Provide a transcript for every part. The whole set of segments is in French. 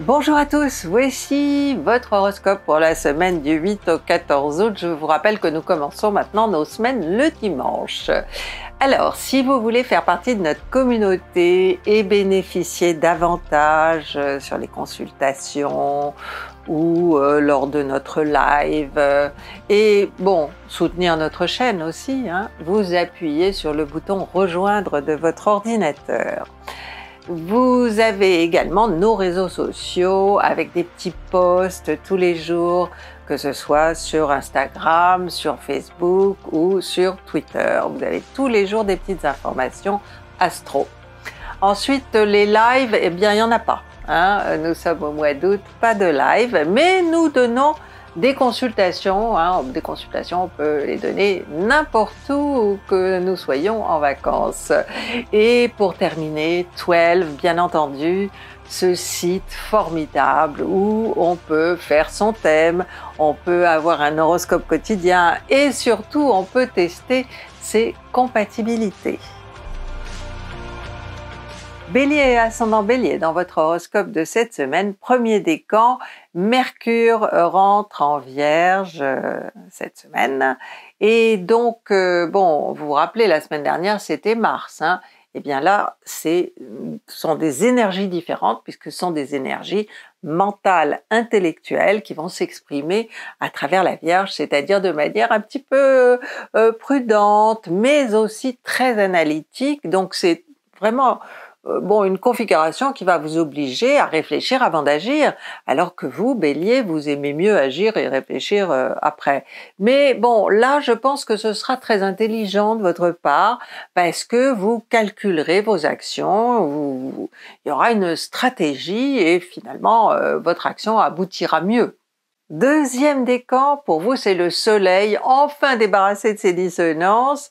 Bonjour à tous, voici votre horoscope pour la semaine du 8 au 14 août. Je vous rappelle que nous commençons maintenant nos semaines le dimanche. Alors, si vous voulez faire partie de notre communauté et bénéficier davantage euh, sur les consultations ou euh, lors de notre live, euh, et bon, soutenir notre chaîne aussi, hein, vous appuyez sur le bouton Rejoindre de votre ordinateur. Vous avez également nos réseaux sociaux avec des petits posts tous les jours, que ce soit sur Instagram, sur Facebook ou sur Twitter. Vous avez tous les jours des petites informations astro. Ensuite, les lives, eh bien, il n'y en a pas. Hein. Nous sommes au mois d'août, pas de live, mais nous donnons des consultations. Hein, des consultations, on peut les donner n'importe où que nous soyons en vacances. Et pour terminer, 12, bien entendu, ce site formidable où on peut faire son thème, on peut avoir un horoscope quotidien et surtout on peut tester ses compatibilités. Bélier et ascendant bélier, dans votre horoscope de cette semaine, premier décan, Mercure euh, rentre en vierge euh, cette semaine. Et donc, euh, bon, vous vous rappelez, la semaine dernière, c'était Mars. Hein, et eh bien là, ce sont des énergies différentes puisque ce sont des énergies mentales, intellectuelles qui vont s'exprimer à travers la Vierge, c'est-à-dire de manière un petit peu prudente, mais aussi très analytique. Donc c'est vraiment euh, bon, une configuration qui va vous obliger à réfléchir avant d'agir, alors que vous, bélier, vous aimez mieux agir et réfléchir euh, après. Mais bon, là, je pense que ce sera très intelligent de votre part, parce que vous calculerez vos actions, vous, il y aura une stratégie et finalement, euh, votre action aboutira mieux. Deuxième décan, pour vous, c'est le soleil, enfin débarrassé de ses dissonances,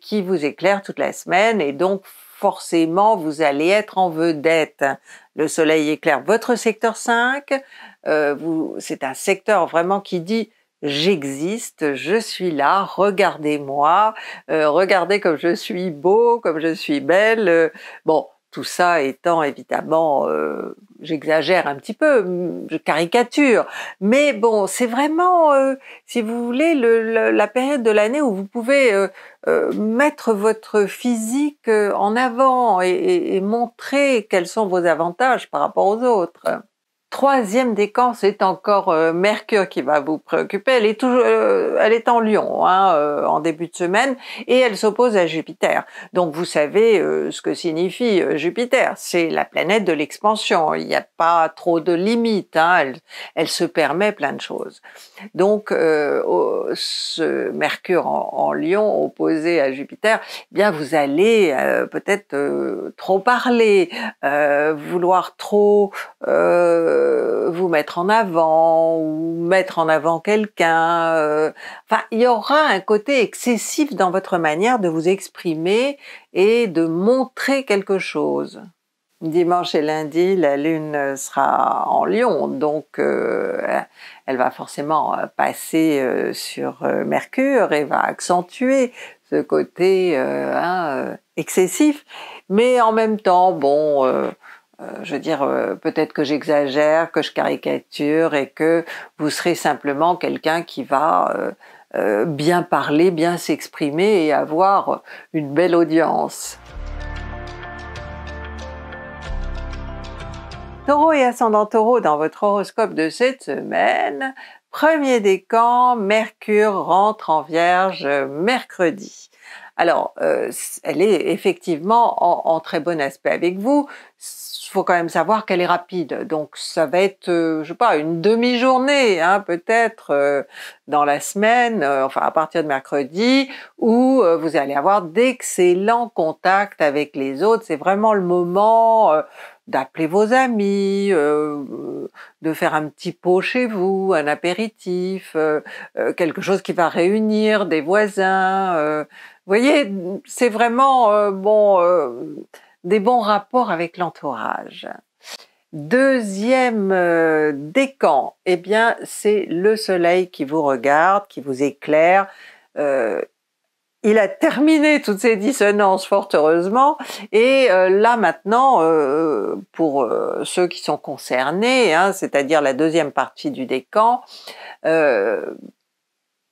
qui vous éclaire toute la semaine et donc forcément vous allez être en vedette. Le soleil éclaire votre secteur 5, euh, c'est un secteur vraiment qui dit j'existe, je suis là, regardez-moi, euh, regardez comme je suis beau, comme je suis belle. Euh, bon, tout ça étant évidemment j'exagère un petit peu, je caricature, mais bon, c'est vraiment, euh, si vous voulez, la période de l'année où vous pouvez euh, euh, mettre votre physique en avant et montrer quels sont vos avantages par rapport aux autres. Troisième décan, c'est encore euh, Mercure qui va vous préoccuper. Elle est toujours, euh, elle est en Lion hein, euh, en début de semaine et elle s'oppose à Jupiter. Donc vous savez ce que signifie Jupiter. C'est la planète de l'expansion. Il n'y a pas trop de limites. Hein, elle, se permet plein de choses. Donc ce Mercure en, Lyon Lion opposé à Jupiter, eh bien vous allez peut-être trop parler, vouloir trop euh, vous mettre en avant ou mettre en avant quelqu'un. Euh, enfin, il y aura un côté excessif dans votre manière de vous exprimer et de montrer quelque chose. Dimanche et lundi, la Lune sera en Lion, donc euh, elle va forcément passer sur Mercure et va accentuer ce côté hein, excessif. Mais en même temps, bon euh, je veux dire, euh, peut-être que j'exagère, que je caricature et que vous serez simplement quelqu'un qui va euh, bien parler, bien s'exprimer et avoir une belle audience. Taureau et ascendant taureau dans votre horoscope de cette semaine, premier décan, Mercure rentre en vierge mercredi. Alors, elle est effectivement en très bon aspect avec vous, faut quand même savoir qu'elle est rapide. Donc ça va être, euh, je sais pas, une demi-journée hein, peut-être euh, dans la semaine, euh, enfin à partir de mercredi, où vous allez avoir d'excellents contacts avec les autres. C'est vraiment le moment d'appeler vos amis, de faire un petit pot chez vous, un apéritif, quelque chose qui va réunir des voisins. vous voyez, c'est vraiment bon des bons rapports avec l'entourage. Deuxième euh, décan, eh bien c'est le soleil qui vous regarde, qui vous éclaire. Euh, il a terminé toutes ces dissonances fort heureusement et euh, là maintenant pour ceux qui sont concernés, hein, c'est-à-dire la deuxième partie du décan,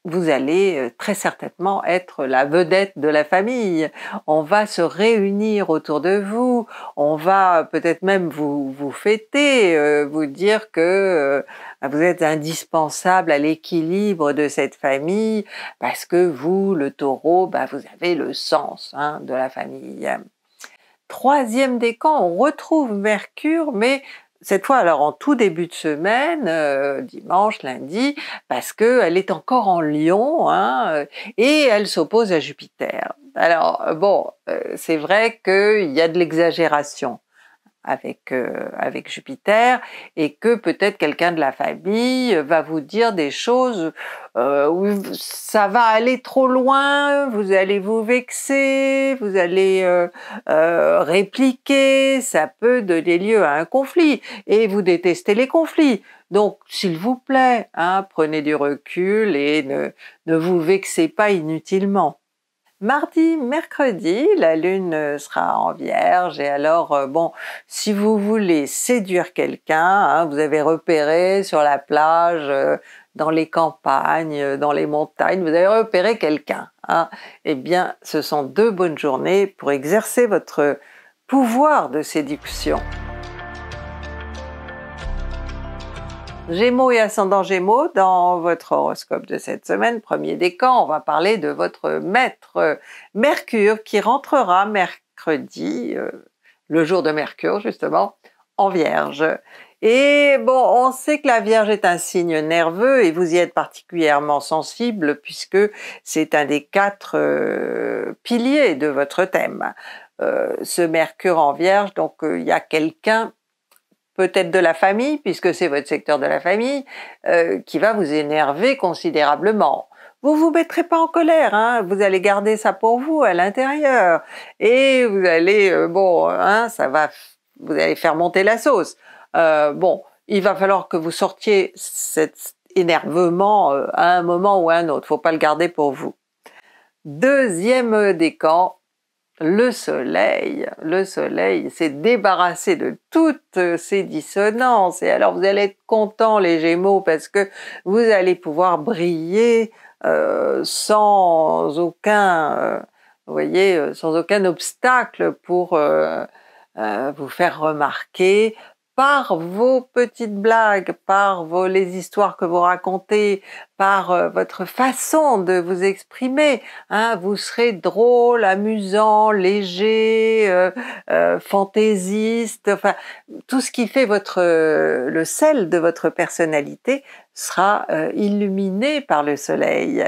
vous allez euh, très certainement être la vedette de la famille. On va se réunir autour de vous, on va peut-être même vous, vous fêter, euh, vous dire que euh, vous êtes indispensable à l'équilibre de cette famille parce que vous, le taureau, bah, vous avez le sens hein, de la famille. Troisième décan, on retrouve Mercure, mais cette fois alors en tout début de semaine, euh, dimanche, lundi, parce qu'elle est encore en Lion hein, euh, et elle s'oppose à Jupiter. Alors bon, euh, c'est vrai qu'il y a de l'exagération avec, euh, avec Jupiter et que peut-être quelqu'un de la famille va vous dire des choses euh, où ça va aller trop loin, vous allez vous vexer, vous allez euh, répliquer, ça peut donner lieu à un conflit et vous détestez les conflits. Donc, s'il vous plaît, hein, prenez du recul et ne, ne vous vexez pas inutilement. Mardi, mercredi, la lune euh, sera en vierge et alors, euh, bon, si vous voulez séduire quelqu'un, hein, vous avez repéré sur la plage, euh, dans les campagnes, dans les montagnes, vous avez repéré quelqu'un. Hein, eh bien, ce sont deux bonnes journées pour exercer votre pouvoir de séduction. Gémeaux et ascendant Gémeaux, dans votre horoscope de cette semaine, premier décan, on va parler de votre maître euh, Mercure qui rentrera mercredi, euh, le jour de Mercure justement, en Vierge. Et bon, on sait que la Vierge est un signe nerveux et vous y êtes particulièrement sensible puisque c'est un des quatre euh, piliers de votre thème. ce Mercure en Vierge, donc il y a quelqu'un peut-être de la famille, puisque c'est votre secteur de la famille, euh, qui va vous énerver considérablement. Vous vous mettrez pas en colère, hein. vous allez garder ça pour vous à l'intérieur et vous allez euh, bon, hein, ça va, vous allez faire monter la sauce. Euh, bon, il va falloir que vous sortiez cet énervement à un moment ou à un autre. il ne Faut pas le garder pour vous. Deuxième décan, le soleil, le soleil s'est débarrassé de toutes ces dissonances et alors vous allez être contents les Gémeaux parce que vous allez pouvoir briller euh, sans aucun, euh, vous voyez, euh, sans aucun obstacle pour vous faire remarquer, par vos petites blagues, par vos, les histoires que vous racontez, par euh, votre façon de vous exprimer. Hein. vous serez drôle, amusant, léger, euh, euh, fantaisiste, enfin tout ce qui fait votre le sel de votre personnalité sera illuminé par le soleil.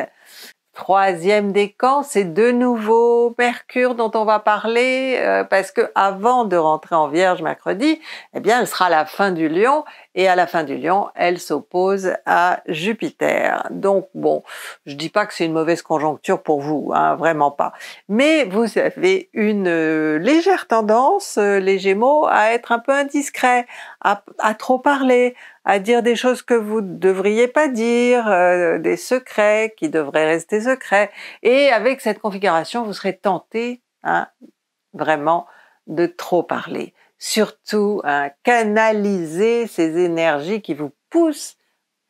Troisième décan, c'est de nouveau Mercure dont on va parler euh, parce que avant de rentrer en Vierge mercredi, eh bien, elle sera à la fin du Lion et à la fin du Lion, elle s'oppose à Jupiter. Donc bon, je dis pas que c'est une mauvaise conjoncture pour vous, hein, vraiment pas. Mais vous avez une euh, légère tendance, euh, les Gémeaux, à être un peu indiscret, à trop parler, à dire des choses que vous ne devriez pas dire, euh, des secrets qui devraient rester secrets. Et avec cette configuration, vous serez tenté hein, vraiment de trop parler. Surtout, hein, canaliser ces énergies qui vous poussent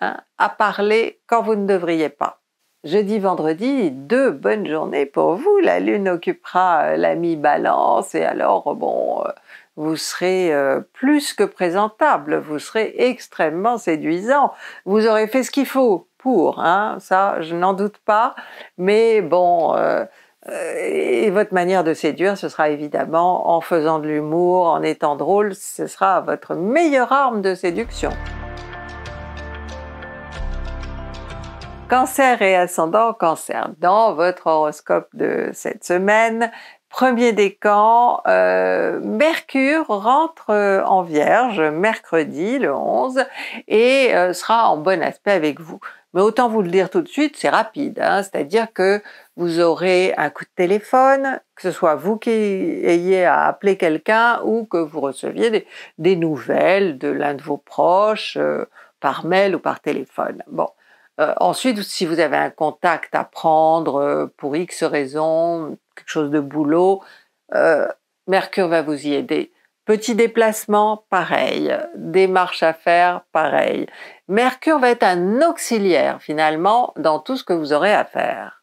hein, à parler quand vous ne devriez pas. Jeudi, vendredi, deux bonnes journées pour vous. La Lune occupera euh, la mi Balance et alors, bon... Euh, vous serez euh, plus que présentable, vous serez extrêmement séduisant, vous aurez fait ce qu'il faut pour, hein, ça je n'en doute pas, mais bon, euh, euh, et votre manière de séduire, ce sera évidemment en faisant de l'humour, en étant drôle, ce sera votre meilleure arme de séduction. Cancer et ascendant cancer. Dans votre horoscope de cette semaine, premier décan, euh, Mercure rentre euh, en Vierge mercredi le 11 et euh, sera en bon aspect avec vous. Mais autant vous le dire tout de suite, c'est rapide, hein. c'est-à-dire que vous aurez un coup de téléphone, que ce soit vous qui ayez à appeler quelqu'un ou que vous receviez des, des nouvelles de l'un de vos proches par mail ou par téléphone. Bon, euh, ensuite, si vous avez un contact à prendre euh, pour X raison, quelque chose de boulot, euh, Mercure va vous y aider. Petit déplacement, pareil. Démarche à faire, pareil. Mercure va être un auxiliaire finalement dans tout ce que vous aurez à faire.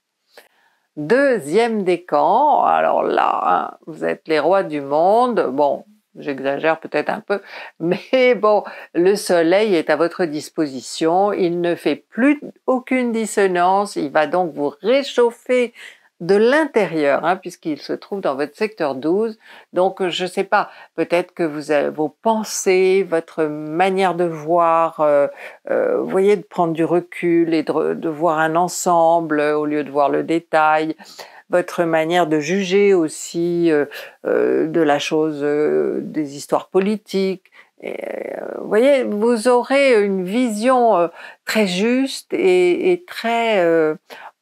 Deuxième décan, alors là, hein, vous êtes les rois du monde. Bon, J'exagère peut-être un peu, mais bon, le soleil est à votre disposition, il ne fait plus aucune dissonance, il va donc vous réchauffer de l'intérieur, hein, puisqu'il se trouve dans votre secteur 12. Donc, je ne sais pas, peut-être que vous avez vos pensées, votre manière de voir, euh, euh, vous voyez, de prendre du recul et de, voir un ensemble euh, au lieu de voir le détail votre manière de juger aussi euh, euh, de la chose, euh, des histoires politiques. vous voyez, vous aurez une vision très juste et, très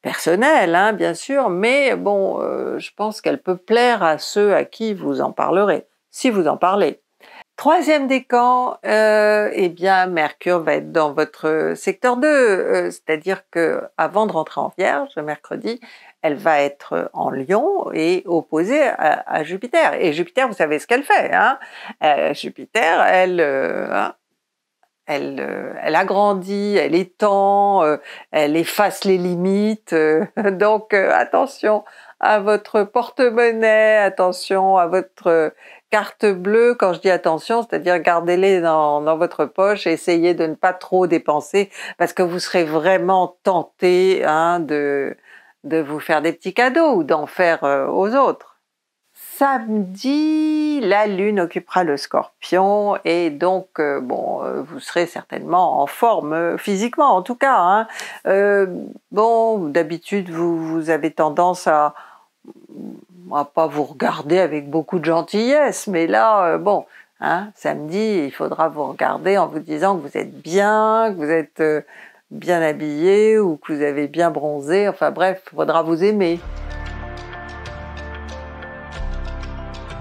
personnelle, hein, bien sûr, mais bon, je pense qu'elle peut plaire à ceux à qui vous en parlerez, si vous en parlez. Troisième décan, euh, eh bien Mercure va être dans votre secteur 2, c'est-à-dire que avant de rentrer en Vierge mercredi, elle va être en lion et opposée à, Jupiter. Et Jupiter, vous savez ce qu'elle fait. Hein euh, Jupiter, elle, euh, hein, euh, elle, agrandit, elle étend, elle efface les limites. donc attention à votre porte-monnaie, attention à votre carte bleue. Quand je dis attention, c'est-à-dire gardez-les dans, votre poche essayez de ne pas trop dépenser parce que vous serez vraiment tenté hein, de de vous faire des petits cadeaux ou d'en faire euh, aux autres. Samedi, la lune occupera le scorpion et donc, euh, bon, euh, vous serez certainement en forme, physiquement en tout cas. Hein. bon, d'habitude, vous, avez tendance à, pas vous regarder avec beaucoup de gentillesse, mais là, bon, hein, samedi, il faudra vous regarder en vous disant que vous êtes bien, que vous êtes bien habillé ou que vous avez bien bronzé. Enfin bref, faudra vous aimer.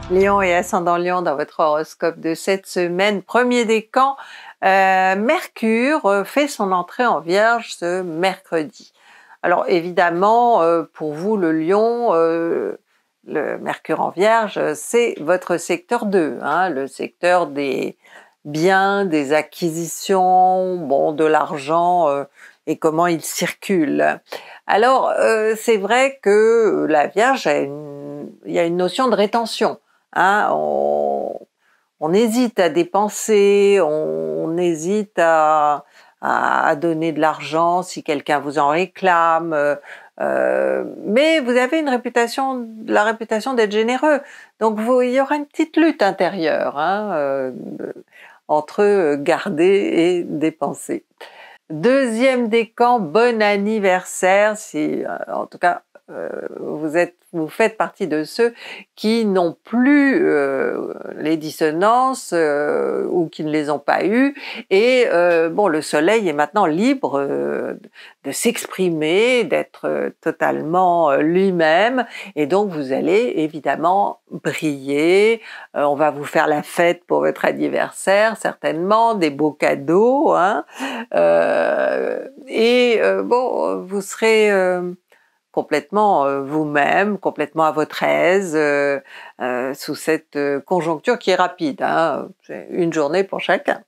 Lion et ascendant Lion dans votre horoscope de cette semaine, premier décan, euh, Mercure euh, fait son entrée en Vierge ce mercredi. Alors évidemment, euh, pour vous, le Lion, euh, le Mercure en Vierge, c'est votre secteur 2, hein, le secteur des, bien des acquisitions, bon, de l'argent euh, et comment il circule. Alors, euh, c'est vrai que la Vierge, a une, il y a une notion de rétention. Hein. on, hésite à dépenser, on, hésite à, donner de l'argent si quelqu'un vous en réclame. Euh, mais vous avez une réputation, la réputation d'être généreux. Donc vous, il y aura une petite lutte intérieure. Hein, entre euh, garder et dépenser. Deuxième décan, bon anniversaire si euh, en tout cas euh, vous êtes vous faites partie de ceux qui n'ont plus euh, les dissonances euh, ou qui ne les ont pas eues. Et euh, bon, le soleil est maintenant libre de s'exprimer, d'être totalement lui-même. Et donc, vous allez évidemment briller. on va vous faire la fête pour votre anniversaire, certainement, des beaux cadeaux. Hein et bon, vous serez complètement euh, vous-même, complètement à votre aise, euh, euh, sous cette conjoncture qui est rapide, hein. une journée pour chacun.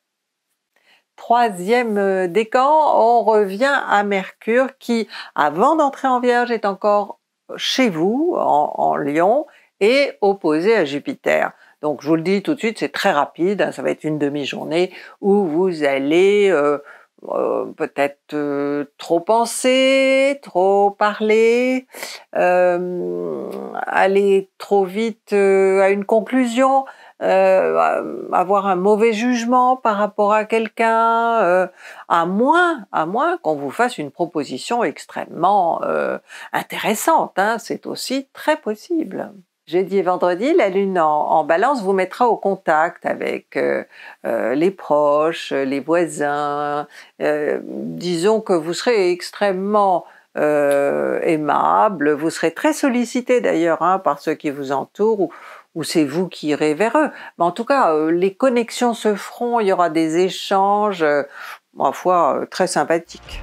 Troisième décan, on revient à Mercure qui, avant d'entrer en Vierge, est encore chez vous, en, Lyon, et opposé à Jupiter. Donc je vous le dis tout de suite, c'est très rapide, hein. ça va être une demi-journée où vous allez euh, peut-être euh, trop penser, trop parler, euh, aller trop vite à une conclusion, avoir un mauvais jugement par rapport à quelqu'un, à moins, à moins qu'on vous fasse une proposition extrêmement intéressante. Hein. C'est aussi très possible jeudi et vendredi, la lune en, balance vous mettra au contact avec euh, euh, les proches, les voisins. Euh, disons que vous serez extrêmement aimable, vous serez très sollicité d'ailleurs hein, par ceux qui vous entourent ou, c'est vous qui irez vers eux. Mais en tout cas, les connexions se feront, il y aura des échanges, ma foi, très sympathiques.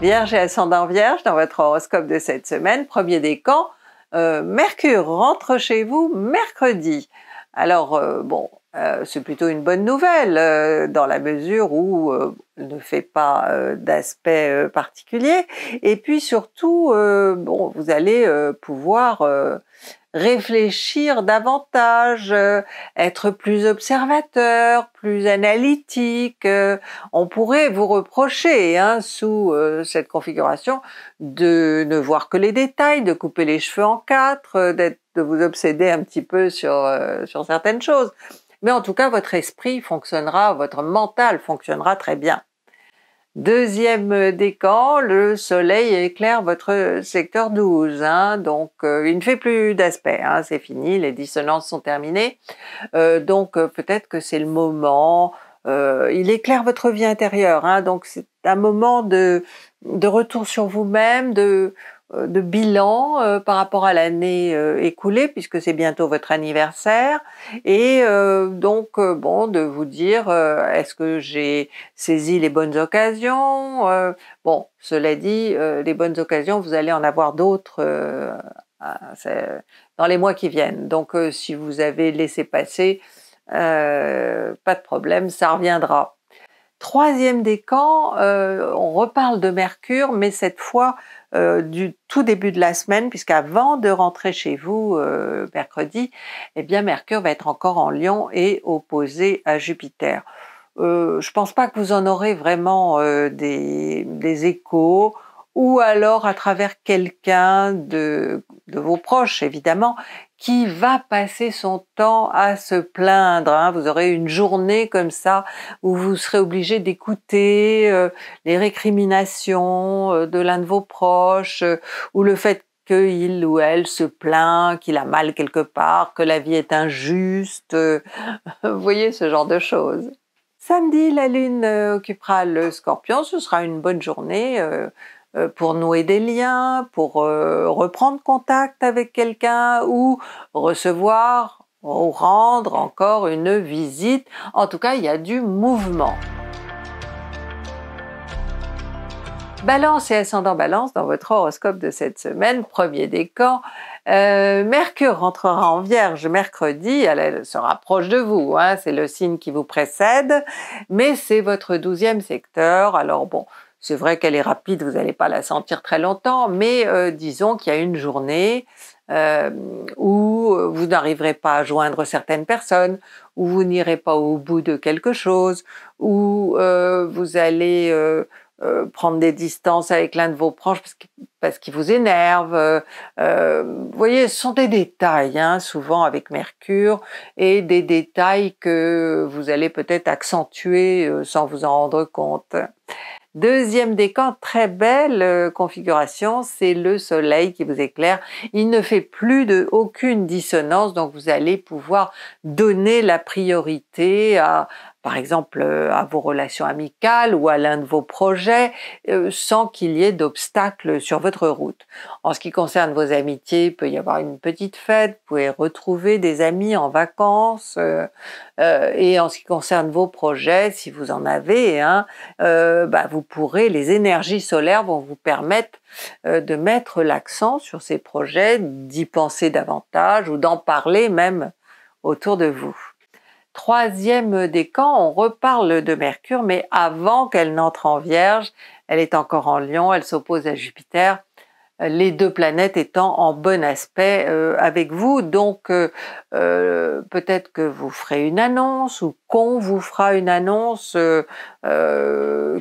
Vierge et ascendant Vierge, dans votre horoscope de cette semaine, premier décan, euh, Mercure rentre chez vous mercredi. Alors euh, bon, euh, c'est plutôt une bonne nouvelle dans la mesure où ne fait pas d'aspect particulier et puis surtout bon, vous allez pouvoir réfléchir davantage, euh, être plus observateur, plus analytique. Euh, on pourrait vous reprocher, hein, sous euh, cette configuration, de ne voir que les détails, de couper les cheveux en quatre, de vous obséder un petit peu sur, sur certaines choses. Mais en tout cas, votre esprit fonctionnera, votre mental fonctionnera très bien. Deuxième euh, décan, le soleil éclaire votre euh, secteur 12, hein. donc euh, il ne fait plus d'aspect, hein, c'est fini, les dissonances sont terminées. donc peut-être que c'est le moment, il éclaire votre vie intérieure, hein. donc c'est un moment de, de retour sur vous-même, de euh, de bilan euh, par rapport à l'année euh, écoulée, puisque c'est bientôt votre anniversaire, et donc bon de vous dire est-ce que j'ai saisi les bonnes occasions. bon, cela dit, les bonnes occasions, vous allez en avoir d'autres dans les mois qui viennent. Donc, si vous avez laissé passer, pas de problème, ça reviendra. Troisième décan, on reparle de Mercure, mais cette fois euh, du tout début de la semaine, puisqu'avant de rentrer chez vous euh, mercredi, eh bien Mercure va être encore en Lion et opposé à Jupiter. Je euh, je pense pas que vous en aurez vraiment des, échos ou alors à travers quelqu'un de, de, vos proches, évidemment, qui va passer son temps à se plaindre. Hein. Vous aurez une journée comme ça où vous serez obligé d'écouter euh, les récriminations euh, de l'un de vos proches euh, ou le fait qu'il ou elle se plaint, qu'il a mal quelque part, que la vie est injuste. vous voyez ce genre de choses. Samedi, la Lune occupera le scorpion. Ce sera une bonne journée euh, pour nouer des liens, pour euh, reprendre contact avec quelqu'un ou recevoir ou rendre encore une visite. En tout cas, il y a du mouvement. Balance et ascendant balance dans votre horoscope de cette semaine, premier décan. Euh, Mercure rentrera en Vierge mercredi, elle, se rapproche de vous, hein, c'est le signe qui vous précède, mais c'est votre douzième secteur, alors bon, c'est vrai qu'elle est rapide, vous n'allez pas la sentir très longtemps, mais euh, disons qu'il y a une journée euh, où euh, vous n'arriverez pas à joindre certaines personnes, où vous n'irez pas au bout de quelque chose, où vous allez prendre des distances avec l'un de vos proches parce qu'il vous énerve. vous voyez, ce sont des détails, hein, souvent avec Mercure, et des détails que vous allez peut-être accentuer sans vous en rendre compte. Deuxième décan, très belle euh, configuration, c'est le soleil qui vous éclaire. Il ne fait plus de aucune dissonance, donc vous allez pouvoir donner la priorité à, par exemple euh, à vos relations amicales ou à l'un de vos projets, euh, sans qu'il y ait d'obstacles sur votre route. En ce qui concerne vos amitiés, il peut y avoir une petite fête, vous pouvez retrouver des amis en vacances, euh, et en ce qui concerne vos projets, si vous en avez, hein, bah, vous pourrez, les énergies solaires vont vous permettre de mettre l'accent sur ces projets, d'y penser davantage ou d'en parler même autour de vous troisième décan, on reparle de Mercure, mais avant qu'elle n'entre en Vierge, elle est encore en Lion, elle s'oppose à Jupiter, les deux planètes étant en bon aspect euh, avec vous. Donc euh, euh, peut-être que vous ferez une annonce ou qu'on vous fera une annonce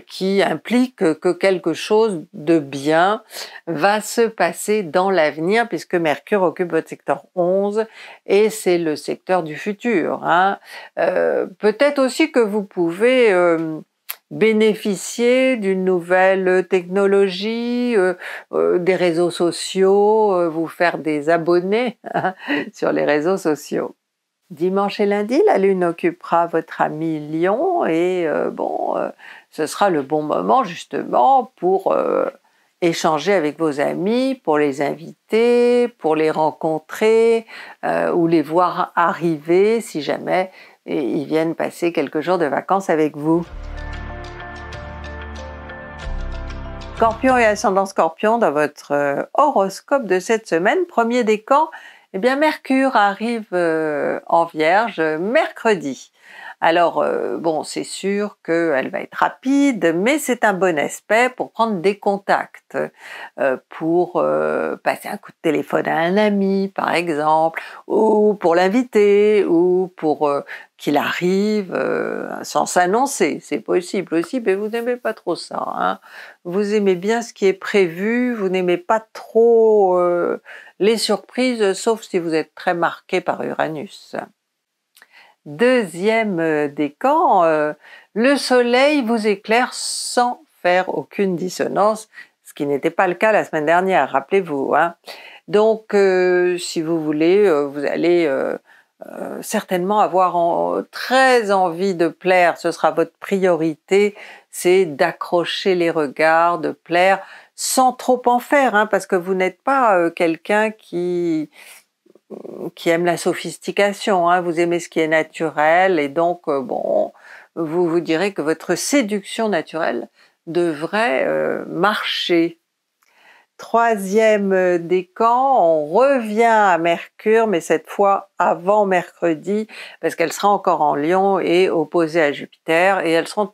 qui implique que quelque chose de bien va se passer dans l'avenir puisque Mercure occupe votre secteur 11 et c'est le secteur du futur. Hein. peut-être aussi que vous pouvez bénéficier d'une nouvelle technologie, euh, euh, des réseaux sociaux, euh, vous faire des abonnés hein, sur les réseaux sociaux. Dimanche et lundi, la Lune occupera votre ami Lion et bon, ce sera le bon moment justement pour échanger avec vos amis, pour les inviter, pour les rencontrer ou les voir arriver si jamais eh, ils viennent passer quelques jours de vacances avec vous. Scorpion et ascendant Scorpion dans votre euh, horoscope de cette semaine, premier décan, eh bien Mercure arrive euh, en Vierge mercredi. Alors, euh, bon, c'est sûr qu'elle va être rapide, mais c'est un bon aspect pour prendre des contacts, euh, pour euh, passer un coup de téléphone à un ami, par exemple, ou pour l'inviter, ou pour qu'il arrive sans s'annoncer. C'est possible aussi, mais vous n'aimez pas trop ça. Hein. Vous aimez bien ce qui est prévu, vous n'aimez pas trop les surprises, sauf si vous êtes très marqué par Uranus. Deuxième euh, décan, euh, le soleil vous éclaire sans faire aucune dissonance, ce qui n'était pas le cas la semaine dernière, rappelez-vous. Hein. Donc, euh, si vous voulez, vous allez certainement avoir très envie de plaire, ce sera votre priorité, c'est d'accrocher les regards, de plaire, sans trop en faire, hein, parce que vous n'êtes pas quelqu'un qui qui aime la sophistication, hein. vous aimez ce qui est naturel et donc euh, bon, vous vous direz que votre séduction naturelle devrait euh, marcher. Troisième euh, décan, on revient à Mercure, mais cette fois avant mercredi, parce qu'elle sera encore en Lion et opposée à Jupiter, et elles seront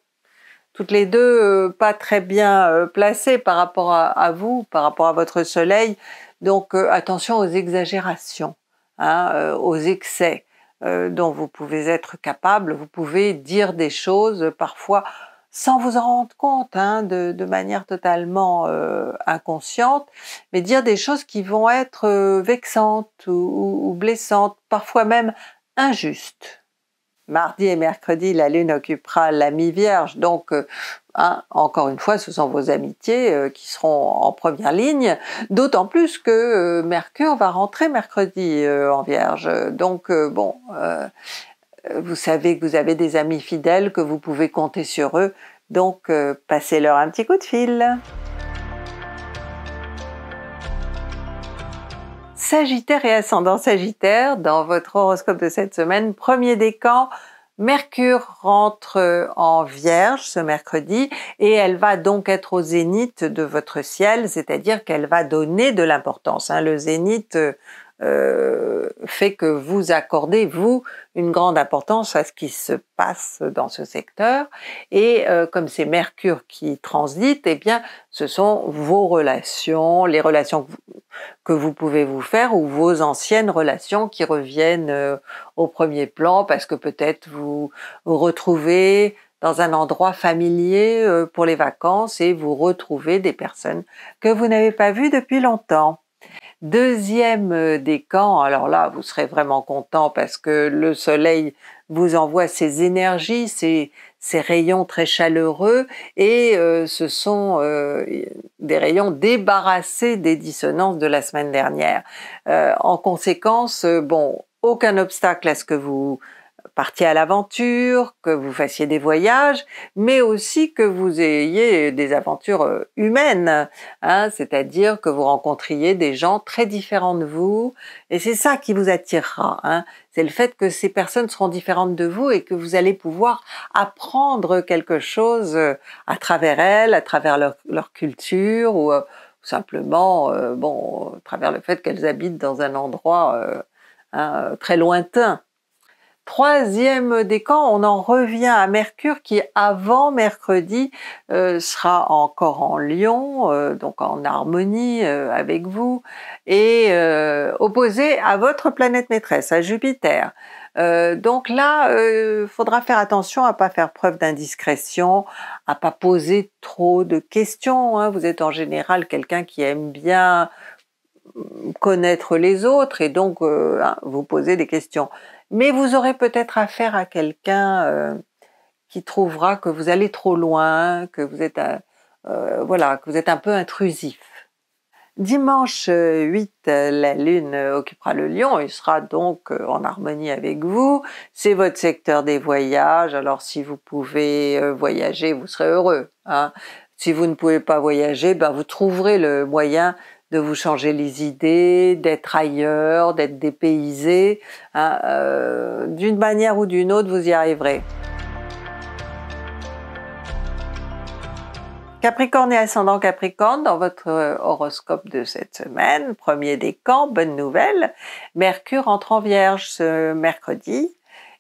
toutes les deux pas très bien placées par rapport à, vous, par rapport à votre soleil. Donc attention aux exagérations. Hein, euh, aux excès euh, dont vous pouvez être capable, vous pouvez dire des choses euh, parfois sans vous en rendre compte, hein, de, manière totalement inconsciente, mais dire des choses qui vont être vexantes ou, blessantes, parfois même injustes. Mardi et mercredi, la Lune occupera la mi Vierge, donc Hein, encore une fois, ce sont vos amitiés euh, qui seront en première ligne, d'autant plus que euh, Mercure va rentrer mercredi euh, en Vierge. Donc, bon, vous savez que vous avez des amis fidèles, que vous pouvez compter sur eux, donc passez-leur un petit coup de fil. Sagittaire et ascendant Sagittaire, dans votre horoscope de cette semaine, premier décan, Mercure rentre euh, en Vierge ce mercredi et elle va donc être au zénith de votre ciel, c'est-à-dire qu'elle va donner de l'importance. Hein. Le zénith euh, euh, fait que vous accordez, vous, une grande importance à ce qui se passe dans ce secteur. Et euh, comme c'est Mercure qui transite, eh bien, ce sont vos relations, les relations que vous, pouvez vous faire ou vos anciennes relations qui reviennent euh, au premier plan parce que peut-être vous vous retrouvez dans un endroit familier pour les vacances et vous retrouvez des personnes que vous n'avez pas vues depuis longtemps. Deuxième euh, des camps, alors là, vous serez vraiment content parce que le soleil vous envoie ses énergies, ses, rayons très chaleureux et euh, ce sont euh, des rayons débarrassés des dissonances de la semaine dernière. en conséquence, bon, aucun obstacle à ce que vous partiez à l'aventure, que vous fassiez des voyages, mais aussi que vous ayez des aventures euh, humaines, hein, c'est-à-dire que vous rencontriez des gens très différents de vous, et c'est ça qui vous attirera. Hein. C'est le fait que ces personnes seront différentes de vous et que vous allez pouvoir apprendre quelque chose euh, à travers elles, à travers leur, culture ou euh, simplement, bon, à travers le fait qu'elles habitent dans un endroit hein, très lointain. Troisième décan, on en revient à Mercure qui avant mercredi euh, sera encore en Lion, euh, donc en harmonie euh, avec vous, et opposé à votre planète maîtresse, à Jupiter. donc là, il faudra faire attention à ne pas faire preuve d'indiscrétion, à pas poser trop de questions. Hein. Vous êtes en général quelqu'un qui aime bien hum, connaître les autres et donc hein, vous posez des questions. Mais vous aurez peut-être affaire à quelqu'un euh, qui trouvera que vous allez trop loin, que vous êtes un, euh, euh, voilà, que vous êtes un peu intrusif. Dimanche 8, la Lune occupera le Lion, il sera donc en harmonie avec vous. C'est votre secteur des voyages, alors si vous pouvez voyager, vous serez heureux. Hein. Si vous ne pouvez pas voyager, ben, vous trouverez le moyen de vous changer les idées, d'être ailleurs, d'être dépaysé. Hein, euh, d'une manière ou d'une autre, vous y arriverez. Capricorne et ascendant Capricorne, dans votre horoscope de cette semaine, premier décan, bonne nouvelle, Mercure entre en Vierge ce mercredi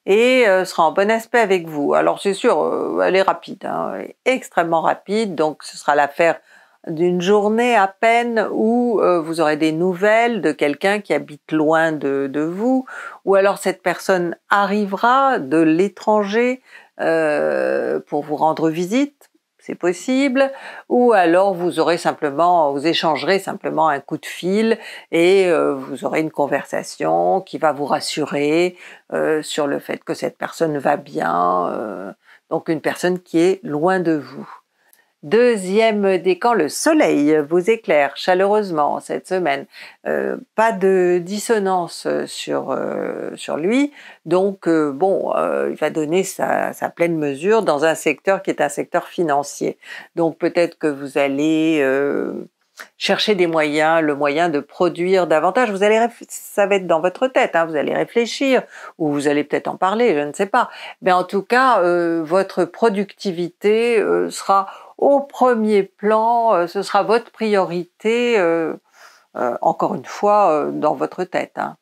et euh, sera en bon aspect avec vous. Alors c'est sûr, euh, elle est rapide, hein, extrêmement rapide, donc ce sera l'affaire d'une journée à peine où euh, vous aurez des nouvelles de quelqu'un qui habite loin de, vous, ou alors cette personne arrivera de l'étranger euh, pour vous rendre visite, c'est possible, ou alors vous aurez simplement, vous échangerez simplement un coup de fil et euh, vous aurez une conversation qui va vous rassurer sur le fait que cette personne va bien, donc une personne qui est loin de vous. Deuxième décan, le soleil vous éclaire chaleureusement cette semaine. Euh, pas de dissonance euh, sur, euh, sur lui. Donc, bon, il va donner sa, pleine mesure dans un secteur qui est un secteur financier. Donc, peut-être que vous allez chercher des moyens, le moyen de produire davantage. Vous allez, ça va être dans votre tête, hein. vous allez réfléchir ou vous allez peut-être en parler, je ne sais pas. Mais en tout cas, votre productivité sera au premier plan, euh, ce sera votre priorité, euh, euh, encore une fois, dans votre tête. Hein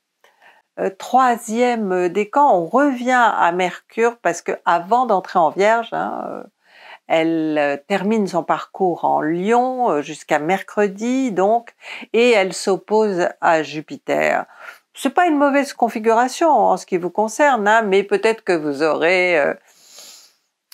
troisième décan, on revient à Mercure parce que avant d'entrer en Vierge, hein, elle termine son parcours en Lion jusqu'à mercredi donc, et elle s'oppose à Jupiter. C'est pas une mauvaise configuration en ce qui vous concerne, hein, mais peut-être que vous aurez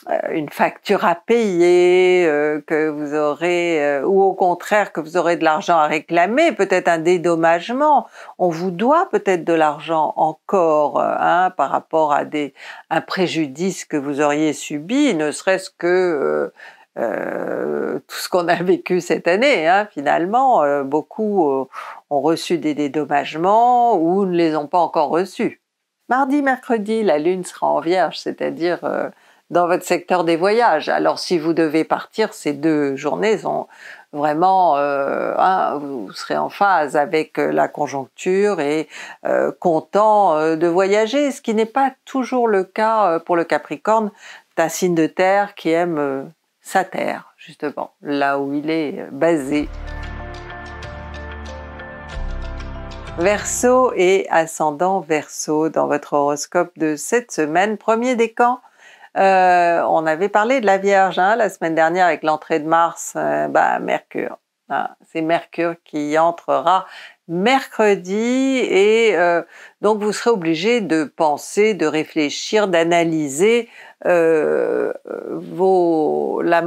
euh, une facture à payer, euh, que vous aurez, euh, ou au contraire que vous aurez de l'argent à réclamer, peut-être un dédommagement. On vous doit peut-être de l'argent encore hein, par rapport à des, un préjudice que vous auriez subi, ne serait-ce que euh, tout ce qu'on a vécu cette année. Hein, finalement, beaucoup ont reçu des dédommagements ou ne les ont pas encore reçus. Mardi, mercredi, la Lune sera en Vierge, c'est-à-dire dans votre secteur des voyages. Alors si vous devez partir, ces deux journées sont vraiment, euh, hein, vous serez en phase avec euh, la conjoncture et euh, content de voyager, ce qui n'est pas toujours le cas pour le Capricorne. C'est signe de terre qui aime sa terre, justement, là où il est basé. Verseau et ascendant Verseau dans votre horoscope de cette semaine, premier décan euh, on avait parlé de la Vierge hein, la semaine dernière avec l'entrée de Mars, euh, bah, Mercure. Ah, c'est Mercure qui entrera mercredi et euh, donc vous serez obligé de penser, de réfléchir, d'analyser vos la,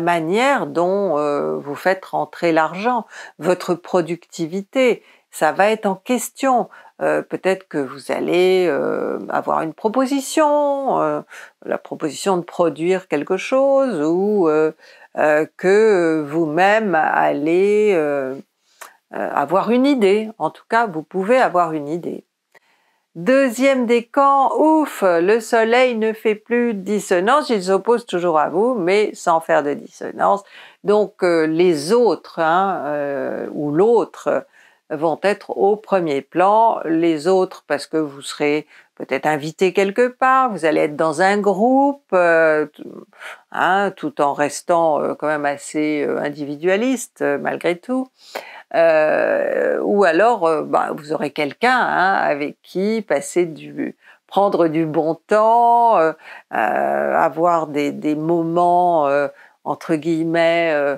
manière dont vous faites rentrer l'argent, votre productivité, ça va être en question. Euh, peut-être que vous allez euh, avoir une proposition, euh, la proposition de produire quelque chose ou que vous-même allez avoir une idée. En tout cas, vous pouvez avoir une idée. Deuxième décan, ouf, le soleil ne fait plus dissonance, il s'oppose toujours à vous, mais sans faire de dissonance. Donc les autres, hein, ou l'autre, vont être au premier plan, les autres parce que vous serez peut-être invité quelque part, vous allez être dans un groupe, euh, hein, tout en restant euh, quand même assez euh, individualiste malgré tout, ou alors bah, vous aurez quelqu'un hein, avec qui passer du prendre du bon temps, avoir des moments entre guillemets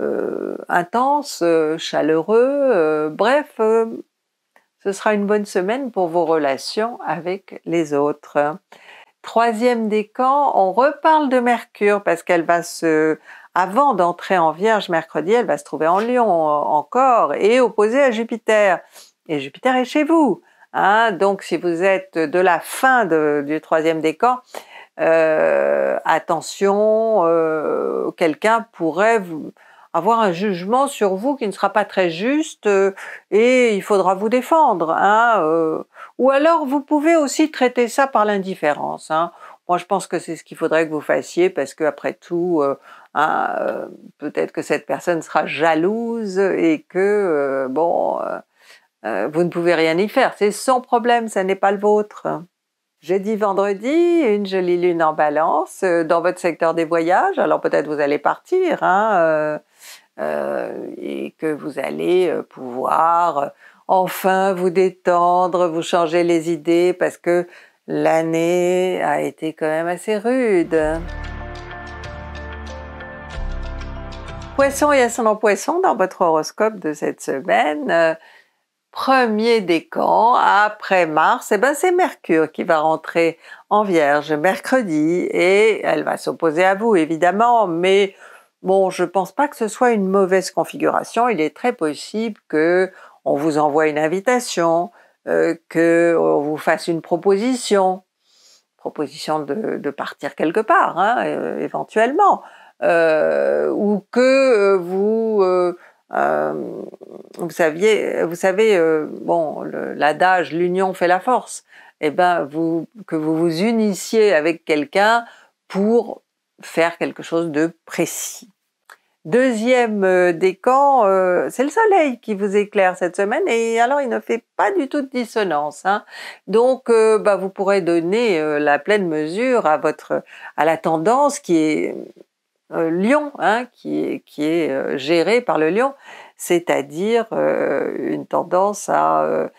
euh, intense, euh, chaleureux, euh, bref, ce sera une bonne semaine pour vos relations avec les autres. Troisième décan, on reparle de Mercure parce qu'elle va se, avant d'entrer en Vierge mercredi, elle va se trouver en Lion encore et opposée à Jupiter. Et Jupiter est chez vous. Hein. donc si vous êtes de la fin du troisième décan, attention, quelqu'un pourrait vous, avoir un jugement sur vous qui ne sera pas très juste euh, et il faudra vous défendre. Hein, euh. Ou alors vous pouvez aussi traiter ça par l'indifférence. Hein. Moi je pense que c'est ce qu'il faudrait que vous fassiez parce que après tout, euh, hein, peut-être que cette personne sera jalouse et que bon, vous ne pouvez rien y faire. C'est son problème, ça n'est pas le vôtre. Jeudi, vendredi, une jolie lune en balance dans votre secteur des voyages. Alors peut-être vous allez partir, hein, euh, et que vous allez euh, pouvoir euh, enfin vous détendre, vous changer les idées parce que l'année a été quand même assez rude. Poisson et ascendant poisson dans votre horoscope de cette semaine. Premier décan après Mars, et eh ben c'est Mercure qui va rentrer en Vierge mercredi et elle va s'opposer à vous évidemment, mais Bon, je pense pas que ce soit une mauvaise configuration. Il est très possible que on vous envoie une invitation, euh, que on vous fasse une proposition, proposition de, partir quelque part, hein, euh, éventuellement, euh, ou que euh, vous vous saviez, vous savez, bon, l'adage l'union fait la force. Et eh ben, vous que vous vous unissiez avec quelqu'un pour faire quelque chose de précis. Deuxième euh, décan, euh, c'est le soleil qui vous éclaire cette semaine et alors il ne fait pas du tout de dissonance. Hein. Donc euh, bah, vous pourrez donner la pleine mesure à votre à la tendance qui est lion, qui hein, qui est gérée par le lion, c'est-à-dire une tendance à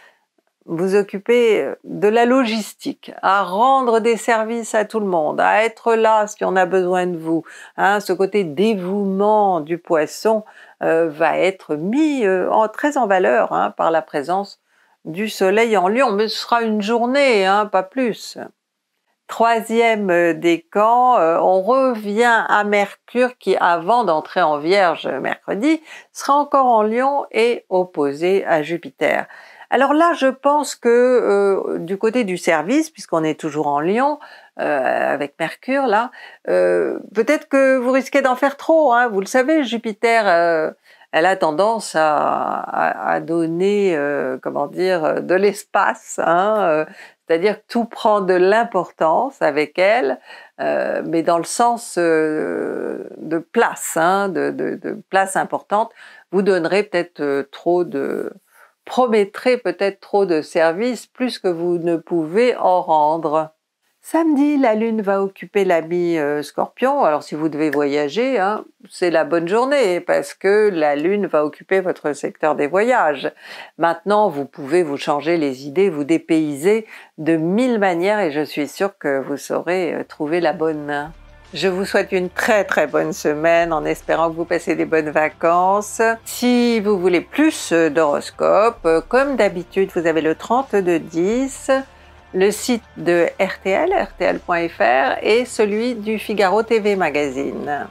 vous occuper de la logistique, à rendre des services à tout le monde, à être là si on a besoin de vous. Hein. ce côté dévouement du poisson euh, va être mis euh, en, très en valeur hein, par la présence du soleil en lion, mais ce sera une journée, hein, pas plus. Troisième euh, décan, on revient à Mercure qui, avant d'entrer en Vierge mercredi, sera encore en Lyon et opposé à Jupiter. Alors là, je pense que euh, du côté du service, puisqu'on est toujours en Lyon, euh, avec Mercure là, euh, peut-être que vous risquez d'en faire trop. Hein. Vous le savez, Jupiter, elle a tendance à, donner, comment dire, de l'espace. Hein, c'est-à-dire que tout prend de l'importance avec elle, mais dans le sens de place, hein, de, place importante. Vous donnerez peut-être trop de, promettrez peut-être trop de services plus que vous ne pouvez en rendre. Samedi, la Lune va occuper l'ami euh, Scorpion. Alors si vous devez voyager, hein, c'est la bonne journée parce que la Lune va occuper votre secteur des voyages. Maintenant, vous pouvez vous changer les idées, vous dépayser de mille manières et je suis sûre que vous saurez euh, trouver la bonne. Je vous souhaite une très très bonne semaine en espérant que vous passez des bonnes vacances. Si vous voulez plus d'horoscopes, comme d'habitude, vous avez le 10, le site de RTL, rtl.fr et celui du Figaro TV Magazine.